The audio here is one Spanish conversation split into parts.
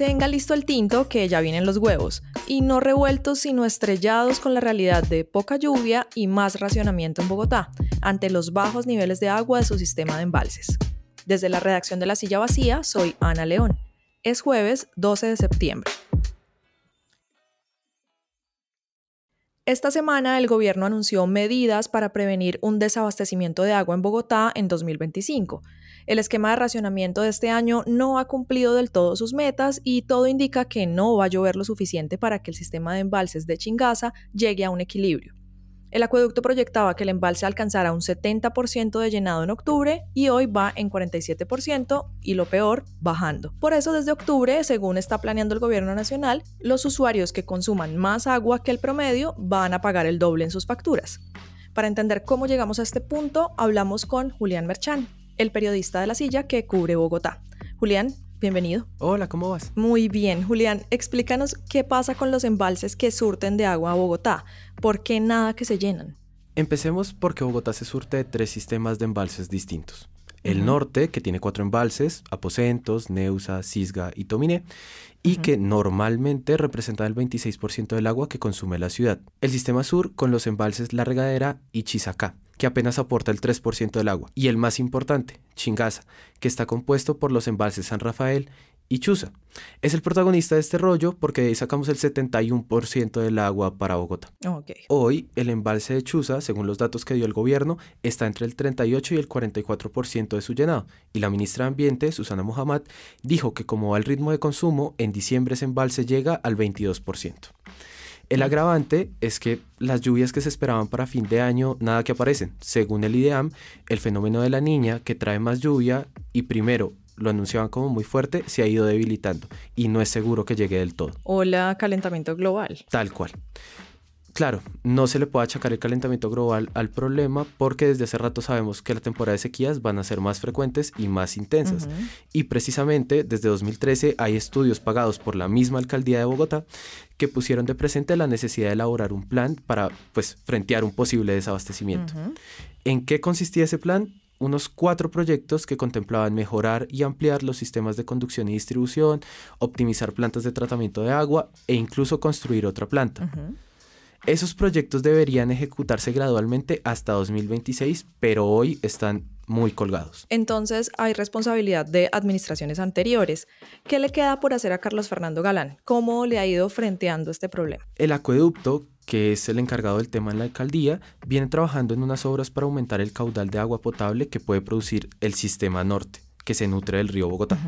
Tenga listo el tinto que ya vienen los huevos, y no revueltos sino estrellados con la realidad de poca lluvia y más racionamiento en Bogotá, ante los bajos niveles de agua de su sistema de embalses. Desde la redacción de La Silla Vacía, soy Ana León. Es jueves 12 de septiembre. Esta semana el gobierno anunció medidas para prevenir un desabastecimiento de agua en Bogotá en 2025 el esquema de racionamiento de este año no ha cumplido del todo sus metas y todo indica que no va a llover lo suficiente para que el sistema de embalses de Chingaza llegue a un equilibrio. El acueducto proyectaba que el embalse alcanzara un 70% de llenado en octubre y hoy va en 47% y lo peor, bajando. Por eso desde octubre, según está planeando el gobierno nacional, los usuarios que consuman más agua que el promedio van a pagar el doble en sus facturas. Para entender cómo llegamos a este punto, hablamos con Julián Merchán, el periodista de la silla que cubre Bogotá. Julián, bienvenido. Hola, ¿cómo vas? Muy bien, Julián, explícanos qué pasa con los embalses que surten de agua a Bogotá, por qué nada que se llenan. Empecemos porque Bogotá se surte de tres sistemas de embalses distintos. El norte, que tiene cuatro embalses, Aposentos, Neusa, Cisga y Tominé, y que normalmente representa el 26% del agua que consume la ciudad. El sistema sur, con los embalses La Regadera y Chisacá, que apenas aporta el 3% del agua, y el más importante, Chingaza, que está compuesto por los embalses San Rafael y Chuza. Es el protagonista de este rollo porque de ahí sacamos el 71% del agua para Bogotá. Hoy el embalse de Chuza, según los datos que dio el gobierno, está entre el 38 y el 44% de su llenado. Y la ministra de Ambiente, Susana Mohamed, dijo que como va el ritmo de consumo, en diciembre ese embalse llega al 22%. El mm. agravante es que las lluvias que se esperaban para fin de año nada que aparecen. Según el IDEAM, el fenómeno de la niña que trae más lluvia y primero lo anunciaban como muy fuerte, se ha ido debilitando y no es seguro que llegue del todo. O la calentamiento global. Tal cual claro, no se le puede achacar el calentamiento global al problema porque desde hace rato sabemos que la temporada de sequías van a ser más frecuentes y más intensas. Y precisamente desde 2013 hay estudios pagados por la misma alcaldía de Bogotá que pusieron de presente la necesidad de elaborar un plan para pues frentear un posible desabastecimiento. ¿En qué consistía ese plan? unos cuatro proyectos que contemplaban mejorar y ampliar los sistemas de conducción y distribución, optimizar plantas de tratamiento de agua e incluso construir otra planta. Esos proyectos deberían ejecutarse gradualmente hasta 2026, pero hoy están muy colgados. Entonces hay responsabilidad de administraciones anteriores. ¿Qué le queda por hacer a Carlos Fernando Galán? ¿Cómo le ha ido frenteando este problema? El acueducto, que es el encargado del tema en la alcaldía, viene trabajando en unas obras para aumentar el caudal de agua potable que puede producir el sistema norte, que se nutre del río Bogotá.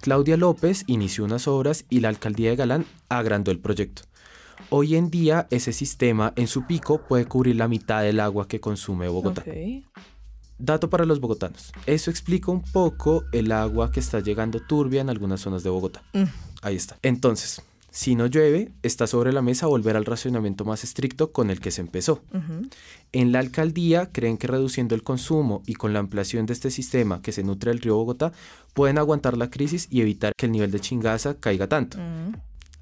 Claudia López inició unas obras y la alcaldía de Galán agrandó el proyecto. Hoy en día ese sistema en su pico puede cubrir la mitad del agua que consume Bogotá. Dato para los bogotanos. Eso explica un poco el agua que está llegando turbia en algunas zonas de Bogotá. Mm. Ahí está. Entonces, si no llueve, está sobre la mesa volver al racionamiento más estricto con el que se empezó. En la alcaldía creen que reduciendo el consumo y con la ampliación de este sistema que se nutre el río Bogotá, pueden aguantar la crisis y evitar que el nivel de chingaza caiga tanto. Mm.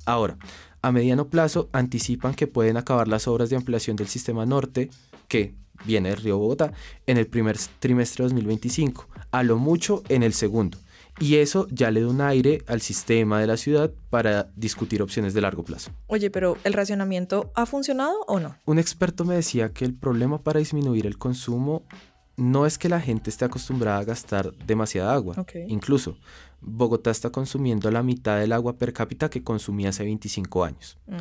Ahora, a mediano plazo anticipan que pueden acabar las obras de ampliación del sistema norte, que viene del río Bogotá, en el primer trimestre de 2025, a lo mucho en el segundo. Y eso ya le da un aire al sistema de la ciudad para discutir opciones de largo plazo. Oye, pero ¿el racionamiento ha funcionado o no? Un experto me decía que el problema para disminuir el consumo no es que la gente esté acostumbrada a gastar demasiada agua. Incluso, Bogotá está consumiendo la mitad del agua per cápita que consumía hace 25 años. Mm.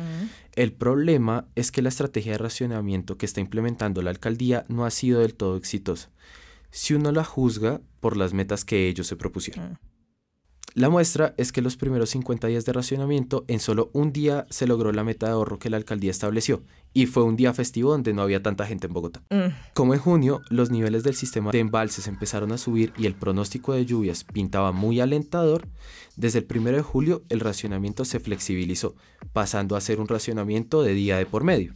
El problema es que la estrategia de racionamiento que está implementando la alcaldía no ha sido del todo exitosa, si uno la juzga por las metas que ellos se propusieron. Mm. La muestra es que los primeros 50 días de racionamiento, en solo un día se logró la meta de ahorro que la alcaldía estableció, y fue un día festivo donde no había tanta gente en Bogotá. Mm. Como en junio, los niveles del sistema de embalses empezaron a subir y el pronóstico de lluvias pintaba muy alentador, desde el 1 de julio el racionamiento se flexibilizó, pasando a ser un racionamiento de día de por medio.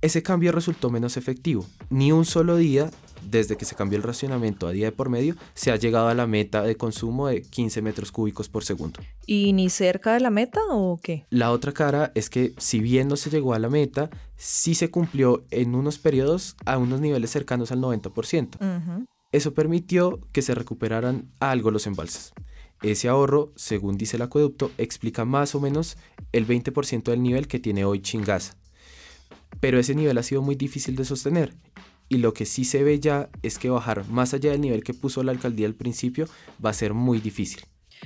Ese cambio resultó menos efectivo. Ni un solo día, desde que se cambió el racionamiento a día de por medio, se ha llegado a la meta de consumo de 15 metros cúbicos por segundo. ¿Y ni cerca de la meta o qué? La otra cara es que si bien no se llegó a la meta, sí se cumplió en unos periodos a unos niveles cercanos al 90%. Eso permitió que se recuperaran algo los embalses. Ese ahorro, según dice el acueducto, explica más o menos el 20% del nivel que tiene hoy Chingaza pero ese nivel ha sido muy difícil de sostener. Y lo que sí se ve ya es que bajar más allá del nivel que puso la alcaldía al principio va a ser muy difícil.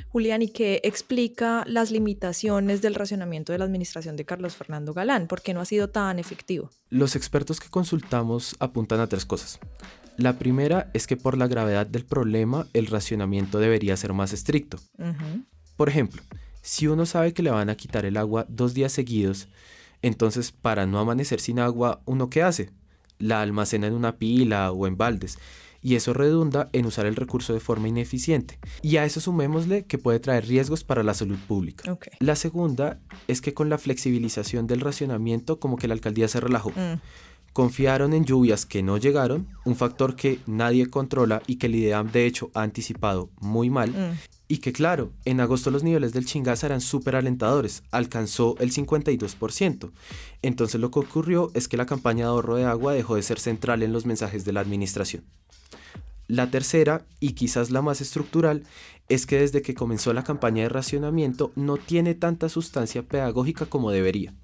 Julián, ¿y qué explica las limitaciones del racionamiento de la administración de Carlos Fernando Galán? ¿Por qué no ha sido tan efectivo? Los expertos que consultamos apuntan a tres cosas. La primera es que por la gravedad del problema el racionamiento debería ser más estricto. Por ejemplo, si uno sabe que le van a quitar el agua dos días seguidos, entonces, para no amanecer sin agua, ¿uno qué hace? La almacena en una pila o en baldes y eso redunda en usar el recurso de forma ineficiente. Y a eso sumémosle que puede traer riesgos para la salud pública. La segunda es que con la flexibilización del racionamiento como que la alcaldía se relajó. Mm. Confiaron en lluvias que no llegaron, un factor que nadie controla y que el IDEAM de hecho ha anticipado muy mal. Mm y que claro, en agosto los niveles del chingaza eran súper alentadores, alcanzó el 52%. Entonces lo que ocurrió es que la campaña de ahorro de agua dejó de ser central en los mensajes de la administración. La tercera, y quizás la más estructural, es que desde que comenzó la campaña de racionamiento no tiene tanta sustancia pedagógica como debería.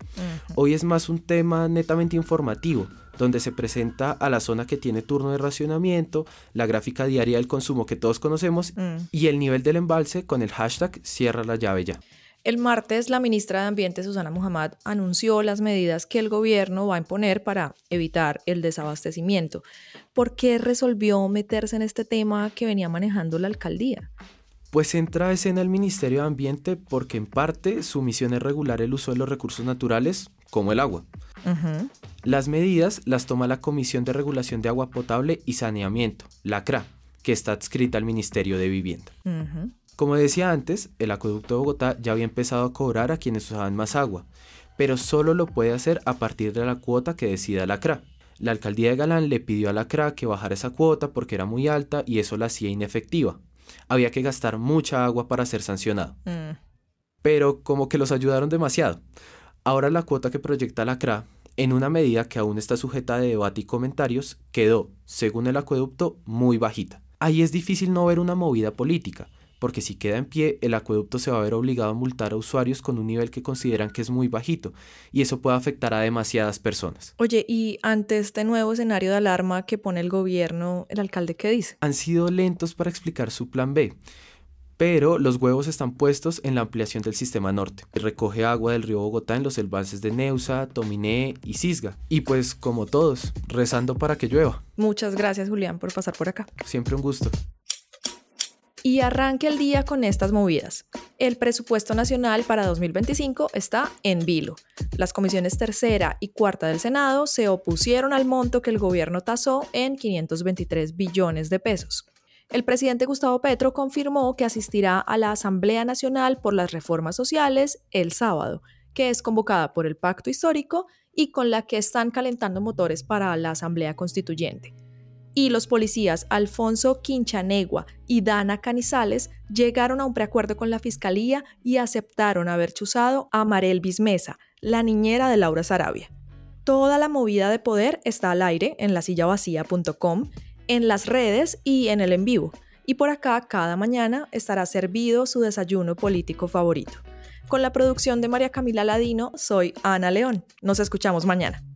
Hoy es más un tema netamente informativo, donde se presenta a la zona que tiene turno de racionamiento, la gráfica diaria del consumo que todos conocemos mm. y el nivel del embalse con el hashtag cierra la llave ya. El martes, la ministra de Ambiente, Susana Muhammad, anunció las medidas que el gobierno va a imponer para evitar el desabastecimiento. ¿Por qué resolvió meterse en este tema que venía manejando la alcaldía? Pues entra a escena el Ministerio de Ambiente porque en parte su misión es regular el uso de los recursos naturales, como el agua. Las medidas las toma la Comisión de Regulación de Agua Potable y Saneamiento, la CRA, que está adscrita al Ministerio de Vivienda. Como decía antes, el acueducto de Bogotá ya había empezado a cobrar a quienes usaban más agua, pero solo lo puede hacer a partir de la cuota que decida la CRA. La alcaldía de Galán le pidió a la CRA que bajara esa cuota porque era muy alta y eso la hacía inefectiva. Había que gastar mucha agua para ser sancionado. Mm. Pero como que los ayudaron demasiado. Ahora la cuota que proyecta la CRA en una medida que aún está sujeta de debate y comentarios, quedó, según el acueducto, muy bajita. Ahí es difícil no ver una movida política, porque si queda en pie, el acueducto se va a ver obligado a multar a usuarios con un nivel que consideran que es muy bajito, y eso puede afectar a demasiadas personas. Oye, y ante este nuevo escenario de alarma que pone el gobierno, ¿el alcalde qué dice? Han sido lentos para explicar su plan B pero los huevos están puestos en la ampliación del sistema norte. Recoge agua del río Bogotá en los embalses de Neusa, Tominé y Cisga. Y pues como todos, rezando para que llueva. Muchas gracias Julián por pasar por acá. Siempre un gusto. Y arranque el día con estas movidas. El presupuesto nacional para 2025 está en vilo. Las comisiones tercera y cuarta del Senado se opusieron al monto que el gobierno tasó en 523 billones de pesos. El presidente Gustavo Petro confirmó que asistirá a la Asamblea Nacional por las Reformas Sociales el sábado, que es convocada por el Pacto Histórico y con la que están calentando motores para la Asamblea Constituyente. Y los policías Alfonso Quinchanegua y Dana Canizales llegaron a un preacuerdo con la Fiscalía y aceptaron haber chuzado a Marel Bismesa, la niñera de Laura Sarabia. Toda la movida de poder está al aire en La lasillabacía.com en las redes y en el en vivo. Y por acá cada mañana estará servido su desayuno político favorito. Con la producción de María Camila Ladino, soy Ana León. Nos escuchamos mañana.